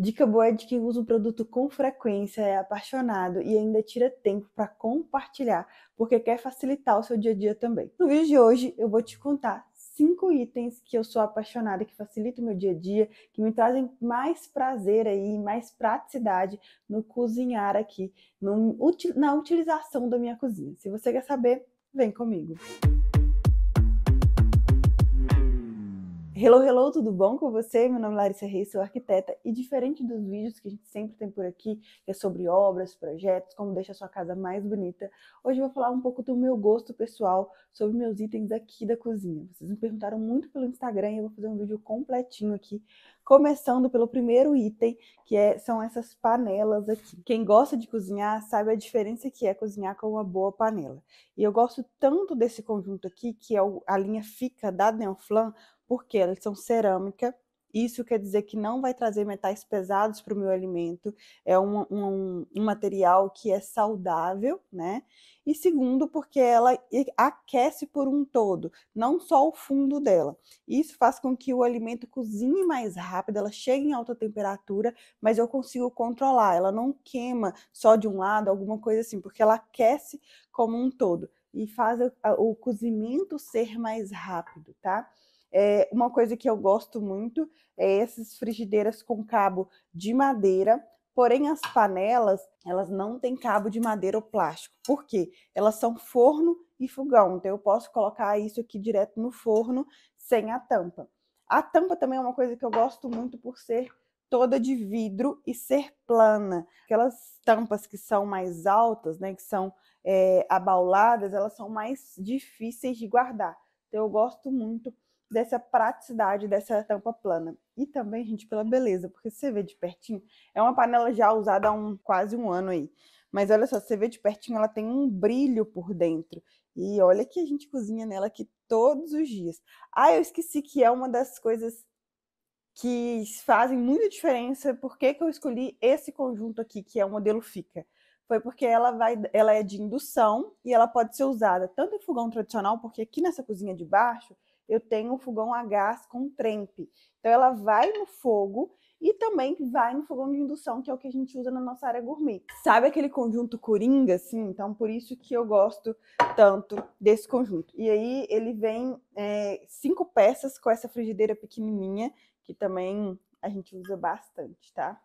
Dica boa é de quem usa o produto com frequência, é apaixonado e ainda tira tempo para compartilhar, porque quer facilitar o seu dia a dia também. No vídeo de hoje eu vou te contar cinco itens que eu sou apaixonada, que facilitam o meu dia a dia, que me trazem mais prazer aí, mais praticidade no cozinhar aqui, no, na utilização da minha cozinha. Se você quer saber, vem comigo. Música Hello, hello, tudo bom com você? Meu nome é Larissa Reis, sou arquiteta e diferente dos vídeos que a gente sempre tem por aqui, que é sobre obras, projetos, como deixar sua casa mais bonita, hoje eu vou falar um pouco do meu gosto pessoal sobre meus itens aqui da cozinha. Vocês me perguntaram muito pelo Instagram e eu vou fazer um vídeo completinho aqui começando pelo primeiro item, que é, são essas panelas aqui. Quem gosta de cozinhar sabe a diferença que é cozinhar com uma boa panela. E eu gosto tanto desse conjunto aqui, que é a linha Fica da Neoflan, porque elas são cerâmica, isso quer dizer que não vai trazer metais pesados para o meu alimento, é um, um, um, material que é saudável, né? E segundo, porque ela aquece por um todo, não só o fundo dela. Isso faz com que o alimento cozinhe mais rápido, ela chegue em alta temperatura, mas eu consigo controlar, ela não queima só de um lado, alguma coisa assim, porque ela aquece como um todo e faz o, o cozimento ser mais rápido, tá? É, uma coisa que eu gosto muito é essas frigideiras com cabo de madeira, porém as panelas, elas não têm cabo de madeira ou plástico. Por quê? Elas são forno e fogão, então eu posso colocar isso aqui direto no forno sem a tampa. A tampa também é uma coisa que eu gosto muito por ser toda de vidro e ser plana. Aquelas tampas que são mais altas, né, que são é, abauladas, elas são mais difíceis de guardar. Então eu gosto muito dessa praticidade dessa tampa plana. E também, gente, pela beleza, porque você vê de pertinho, é uma panela já usada há um, quase um ano aí. Mas olha só, você vê de pertinho, ela tem um brilho por dentro. E olha que a gente cozinha nela aqui todos os dias. Ah, eu esqueci que é uma das coisas que fazem muita diferença. Por que, que eu escolhi esse conjunto aqui, que é o modelo Fica? Foi porque ela, vai, ela é de indução e ela pode ser usada tanto em fogão tradicional, porque aqui nessa cozinha de baixo eu tenho um fogão a gás com trempe. Então ela vai no fogo e também vai no fogão de indução, que é o que a gente usa na nossa área gourmet. Sabe aquele conjunto coringa, assim? Então, por isso que eu gosto tanto desse conjunto. E aí, ele vem é, cinco peças com essa frigideira pequenininha, que também a gente usa bastante, tá?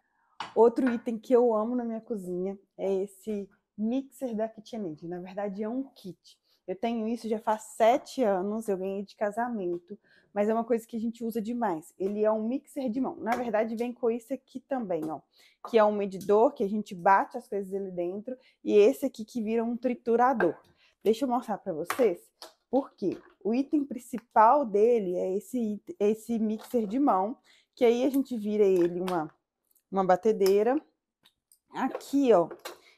Outro item que eu amo na minha cozinha é esse mixer da KitchenAid. Na verdade, é um kit. Eu tenho isso já faz sete anos, eu ganhei de casamento, mas é uma coisa que a gente usa demais. Ele é um mixer de mão. Na verdade, vem com isso aqui também, ó, que é um medidor que a gente bate as coisas ali dentro e esse aqui que vira um triturador. Deixa eu mostrar para vocês por quê. O item principal dele é esse, é esse mixer de mão, que aí a gente vira ele uma, uma batedeira. Aqui, ó,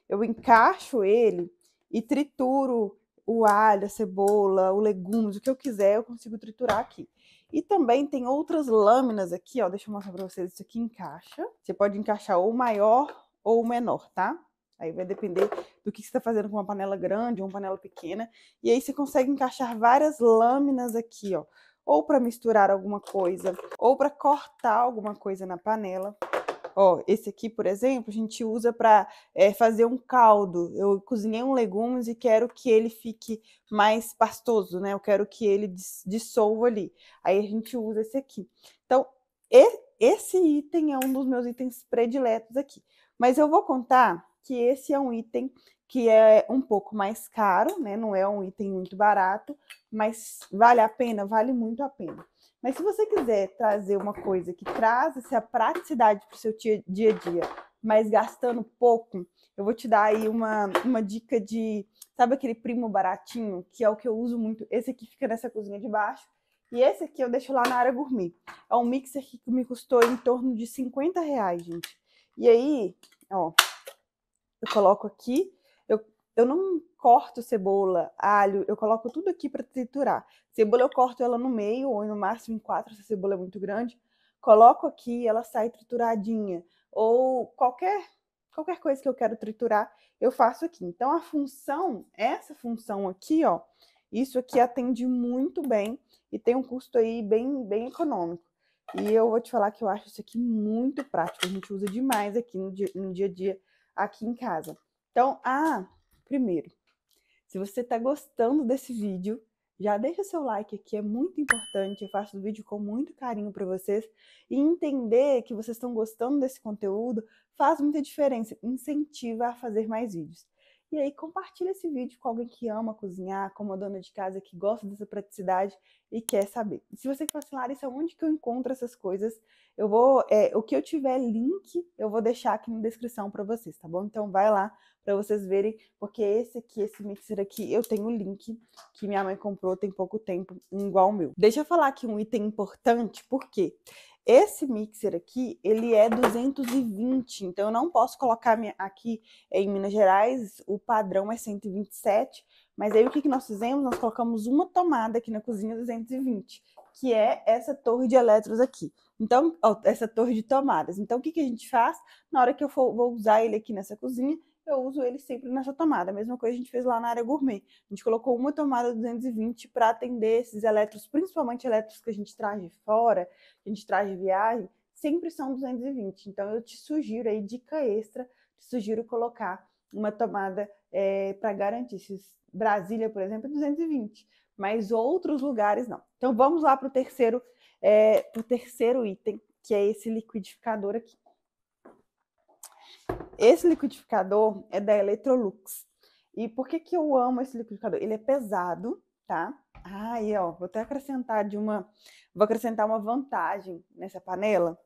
eu encaixo ele e trituro o alho, a cebola, o legumes, o que eu quiser, eu consigo triturar aqui. E também tem outras lâminas aqui, ó, deixa eu mostrar para vocês, isso aqui encaixa. Você pode encaixar ou maior ou menor, tá? Aí vai depender do que você está fazendo com uma panela grande ou uma panela pequena. E aí você consegue encaixar várias lâminas aqui, ó. Ou para misturar alguma coisa, ou para cortar alguma coisa na panela. Ó, esse aqui, por exemplo, a gente usa para é, eh, fazer um caldo. Eu cozinhei um legumes e quero que ele fique mais pastoso, né? Eu quero que ele dissolva ali. Aí a gente usa esse aqui. Então, esse item é um dos meus itens prediletos aqui. Mas eu vou contar que esse é um item que é um pouco mais caro, né? Não é um item muito barato, mas vale a pena, vale muito a pena. Mas se você quiser trazer uma coisa que traz essa praticidade para o seu dia, a dia, mas gastando pouco, eu vou te dar aí uma, uma dica de, sabe aquele primo baratinho, que é o que eu uso muito. Esse aqui fica nessa cozinha de baixo. E esse aqui eu deixo lá na área gourmet. É um mixer que me custou em torno de 50 reais, gente. E aí, ó, eu coloco aqui. Eu, eu não corto cebola, alho, eu coloco tudo aqui para triturar. Cebola eu corto ela no meio ou no máximo em quatro, se a cebola é muito grande. Coloco aqui, ela sai trituradinha. Ou qualquer qualquer coisa que eu quero triturar, eu faço aqui. Então a função, essa função aqui, ó, isso aqui atende muito bem e tem um custo aí bem bem econômico. E eu vou te falar que eu acho isso aqui muito prático, a gente usa demais aqui no dia, no dia a dia aqui em casa. Então, ah, primeiro, se você está gostando desse vídeo, já deixa seu like aqui, é muito importante. Eu faço o vídeo com muito carinho para vocês. E entender que vocês estão gostando desse conteúdo faz muita diferença, incentiva a fazer mais vídeos. E aí compartilha esse vídeo com alguém que ama cozinhar, com uma dona de casa que gosta dessa praticidade e quer saber. se você for assim, Larissa, onde que eu encontro essas coisas? Eu vou, é, o que eu tiver link, eu vou deixar aqui na descrição para vocês, tá bom? Então vai lá para vocês verem, porque esse aqui, esse mixer aqui, eu tenho o link que minha mãe comprou tem pouco tempo, igual o meu. Deixa eu falar aqui um item importante, porque esse mixer aqui, ele é 220, então eu não posso colocar aqui em Minas Gerais, o padrão é 127, mas aí o que, que nós fizemos? Nós colocamos uma tomada aqui na cozinha 220, que é essa torre de elétrons aqui. Então, essa torre de tomadas. Então, o que, que a gente faz? Na hora que eu for, vou usar ele aqui nessa cozinha, eu uso ele sempre nessa tomada. A mesma coisa a gente fez lá na área gourmet. A gente colocou uma tomada 220 para atender esses elétrons, principalmente elétrons que a gente traz de fora, que a gente traz de viagem, sempre são 220. Então eu te sugiro aí, dica extra, te sugiro colocar uma tomada é, para garantir. Brasília, por exemplo, é 220, mas outros lugares não. Então vamos lá para o terceiro, é, terceiro item, que é esse liquidificador aqui. Esse liquidificador é da Electrolux. E por que, que eu amo esse liquidificador? Ele é pesado, tá? Aí, ó, vou até acrescentar de uma. Vou acrescentar uma vantagem nessa panela.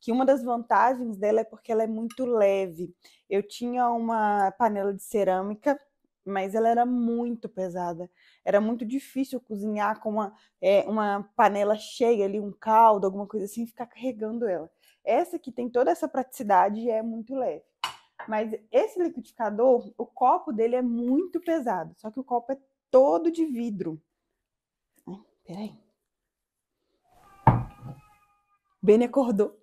Que uma das vantagens dela é porque ela é muito leve. Eu tinha uma panela de cerâmica, mas ela era muito pesada. Era muito difícil cozinhar com uma, é, uma panela cheia ali, um caldo, alguma coisa assim, ficar carregando ela. Essa que tem toda essa praticidade e é muito leve. Mas esse liquidificador, o copo dele é muito pesado, só que o copo é todo de vidro. Ai, peraí. Benny acordou.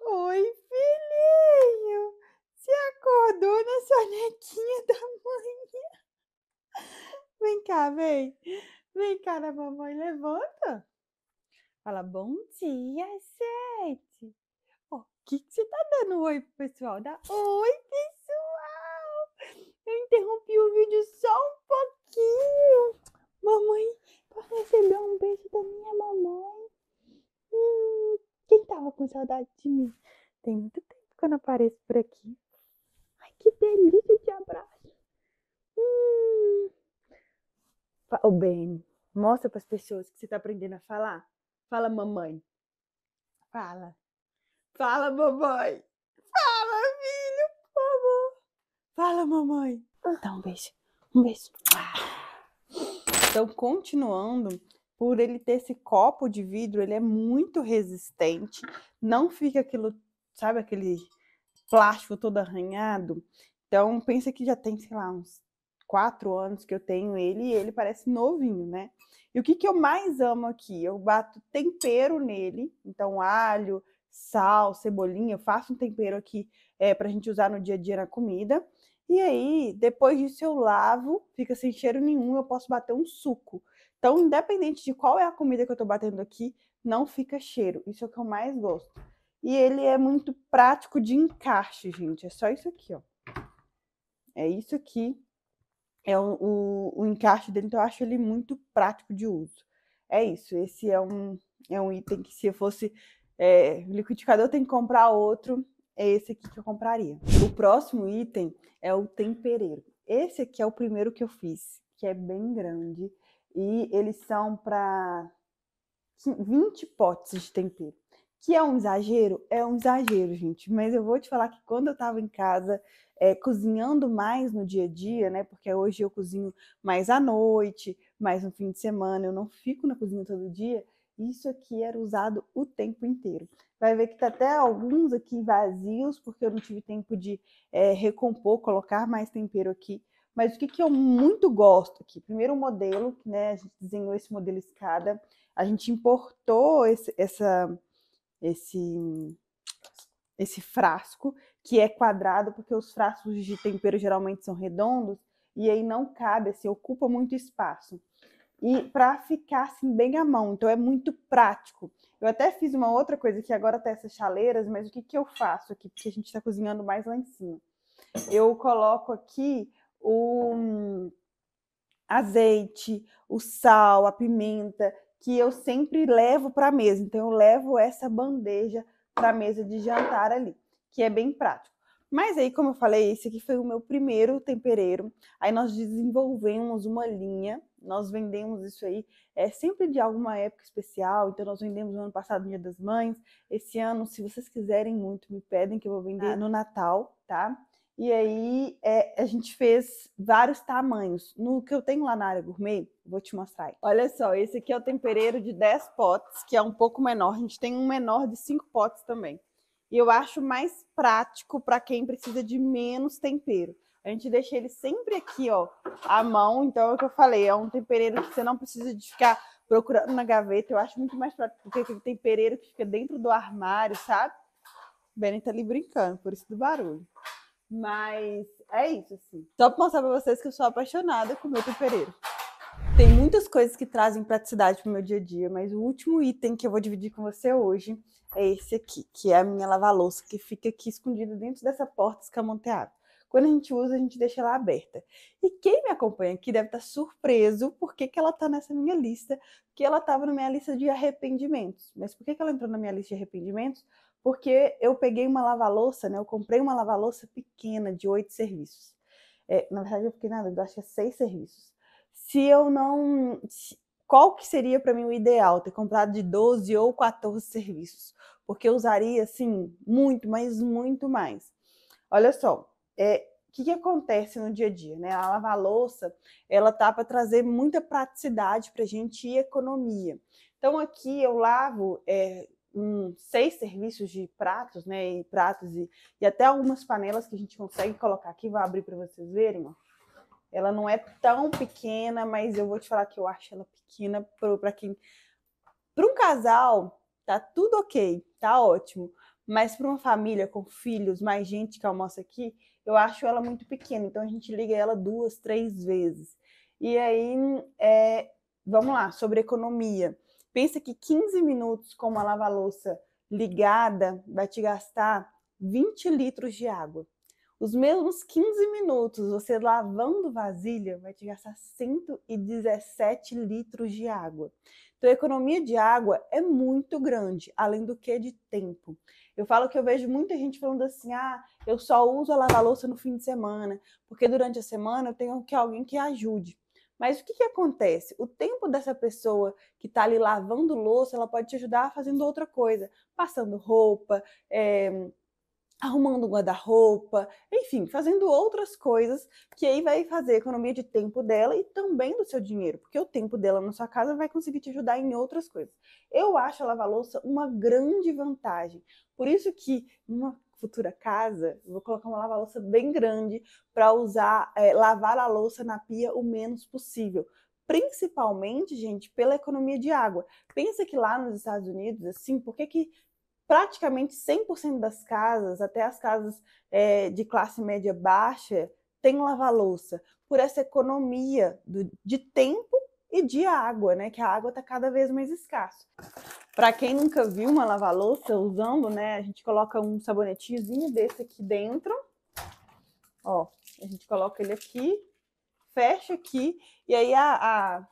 Oi, filhinho! Você acordou na sonequinha da manhã? Vem cá, vem. Vem cá na mamãe, levanta. Fala, bom dia, Sete que, que você tá dando oi pro pessoal? Dá oi, pessoal! Eu interrompi o vídeo só um pouquinho. Mamãe, para receber um beijo da minha mamãe. Hum, quem tava com saudade de mim? Tem muito tempo que eu não apareço por aqui. Ai, que delícia de abraço. Hum. O Ben, mostra para as pessoas que você tá aprendendo a falar. Fala, mamãe. Fala. Fala, mamãe. Fala, filho, por favor. Fala, mamãe. Dá um beijo. Um beijo. Então, continuando, por ele ter esse copo de vidro, ele é muito resistente. Não fica aquilo, sabe, aquele plástico todo arranhado. Então, pensa que já tem, sei lá, uns quatro anos que eu tenho ele e ele parece novinho, né? E o que, que eu mais amo aqui? Eu bato tempero nele, então alho, sal, cebolinha, eu faço um tempero aqui é, eh, para a gente usar no dia a dia na comida. E aí, depois disso eu lavo, fica sem cheiro nenhum, eu posso bater um suco. Então, independente de qual é a comida que eu estou batendo aqui, não fica cheiro. Isso é o que eu mais gosto. E ele é muito prático de encaixe, gente. É só isso aqui, ó. É isso aqui. É o, o, o encaixe dele, então eu acho ele muito prático de uso. É isso. Esse é um, é um item que se eu fosse é, liquidificador tem que comprar outro, é esse aqui que eu compraria. O próximo item é o tempereiro. Esse aqui é o primeiro que eu fiz, que é bem grande. E eles são para 20 potes de tempero. Que é um exagero? É um exagero, gente. Mas eu vou te falar que quando eu estava em casa, é, cozinhando mais no dia a dia, né? Porque hoje eu cozinho mais à noite, mais no fim de semana, eu não fico na cozinha todo dia. Isso aqui era usado o tempo inteiro. Vai ver que tá até alguns aqui vazios, porque eu não tive tempo de é, recompor, colocar mais tempero aqui. Mas o que, que eu muito gosto aqui? Primeiro o modelo, né? A gente desenhou esse modelo escada. A gente importou esse, essa, esse, esse frasco, que é quadrado, porque os frascos de tempero geralmente são redondos, e aí não cabe, assim, ocupa muito espaço e para ficar assim bem à mão. Então é muito prático. Eu até fiz uma outra coisa que agora tem essas chaleiras, mas o que, que eu faço aqui? Porque a gente está cozinhando mais lá em cima. Eu coloco aqui o hum, azeite, o sal, a pimenta, que eu sempre levo para a mesa. Então eu levo essa bandeja para a mesa de jantar ali, que é bem prático. Mas aí, como eu falei, esse aqui foi o meu primeiro tempereiro. Aí nós desenvolvemos uma linha nós vendemos isso aí é sempre de alguma época especial, então nós vendemos no ano passado Dia das Mães, esse ano, se vocês quiserem muito, me pedem que eu vou vender ah. no Natal, tá? E aí é, a gente fez vários tamanhos. No que eu tenho lá na área gourmet, vou te mostrar aí. Olha só, esse aqui é o tempereiro de 10 potes, que é um pouco menor. A gente tem um menor de 5 potes também. E eu acho mais prático para quem precisa de menos tempero. A gente deixa ele sempre aqui, ó, à mão. Então, é o que eu falei, é um tempereiro que você não precisa de ficar procurando na gaveta. Eu acho muito mais prático do que aquele tempereiro que fica dentro do armário, sabe? O Benny tá ali brincando, por isso do barulho. Mas é isso, assim. Só pra mostrar pra vocês que eu sou apaixonada com o meu tempereiro. Tem muitas coisas que trazem praticidade pro meu dia a dia, mas o último item que eu vou dividir com você hoje é esse aqui, que é a minha lava-louça, que fica aqui escondida dentro dessa porta escamonteada. Quando a gente usa, a gente deixa ela aberta. E quem me acompanha aqui deve estar tá surpreso por que, que ela está nessa minha lista, que ela estava na minha lista de arrependimentos. Mas por que, que ela entrou na minha lista de arrependimentos? Porque eu peguei uma lava-louça, né? Eu comprei uma lava-louça pequena de oito serviços. É, na verdade, eu fiquei nada, eu acho que é seis serviços. Se eu não. Qual que seria para mim o ideal? Ter comprado de 12 ou 14 serviços. Porque eu usaria, assim, muito, mas muito mais. Olha só, é, o que, que acontece no dia a dia? Né? A lava-louça, ela tá para trazer muita praticidade para a gente e economia. Então, aqui eu lavo é, um, seis serviços de pratos, né? E pratos e, e, até algumas panelas que a gente consegue colocar aqui. Vou abrir para vocês verem, ó. Ela não é tão pequena, mas eu vou te falar que eu acho ela pequena para quem... Para um casal, tá tudo ok, tá ótimo. Mas para uma família com filhos, mais gente que almoça aqui, eu acho ela muito pequena, então a gente liga ela duas, três vezes. E aí, é, vamos lá, sobre economia. Pensa que 15 minutos com uma lava-louça ligada vai te gastar 20 litros de água. Os mesmos 15 minutos você lavando vasilha vai te gastar 117 litros de água. Então, a economia de água é muito grande, além do que de tempo. Eu falo que eu vejo muita gente falando assim: ah, eu só uso a lava-louça no fim de semana, porque durante a semana eu tenho que alguém que ajude. Mas o que, que acontece? O tempo dessa pessoa que está ali lavando louça, ela pode te ajudar fazendo outra coisa, passando roupa, é, arrumando guarda-roupa, enfim, fazendo outras coisas que aí vai fazer a economia de tempo dela e também do seu dinheiro, porque o tempo dela na sua casa vai conseguir te ajudar em outras coisas. Eu acho lavar louça uma grande vantagem. Por isso que numa futura casa, vou colocar uma lava-louça bem grande para usar é, lavar a louça na pia o menos possível, principalmente, gente, pela economia de água. Pensa que lá nos Estados Unidos, assim, por que, que praticamente 100% das casas, até as casas é, de classe média baixa, tem lava-louça, por essa economia do, de tempo e de água, né? Que a água está cada vez mais escassa. Para quem nunca viu uma lava-louça usando, né? A gente coloca um sabonetezinho desse aqui dentro. Ó, a gente coloca ele aqui, fecha aqui, e aí a, a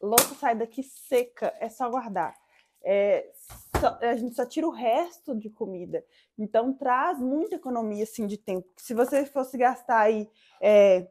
louça sai daqui seca, é só guardar. É, só, a gente só tira o resto de comida. Então traz muita economia assim de tempo. Se você fosse gastar aí é,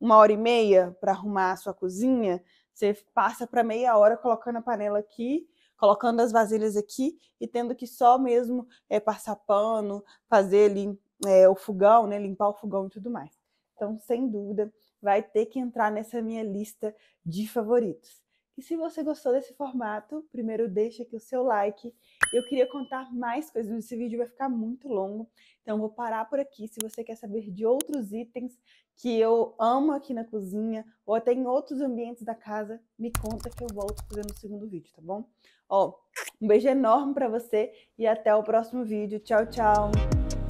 uma hora e meia para arrumar a sua cozinha, você passa para meia hora colocando a panela aqui, colocando as vasilhas aqui e tendo que só mesmo é, passar pano, fazer ali é, o fogão, né, limpar o fogão e tudo mais. Então, sem dúvida, vai ter que entrar nessa minha lista de favoritos. E se você gostou desse formato, primeiro deixa aqui o seu like. Eu queria contar mais coisas, mas esse vídeo vai ficar muito longo, então vou parar por aqui. Se você quer saber de outros itens que eu amo aqui na cozinha, ou até em outros ambientes da casa, me conta que eu volto fazendo o segundo vídeo, tá bom? Ó, um beijo enorme para você e até o próximo vídeo. Tchau, tchau!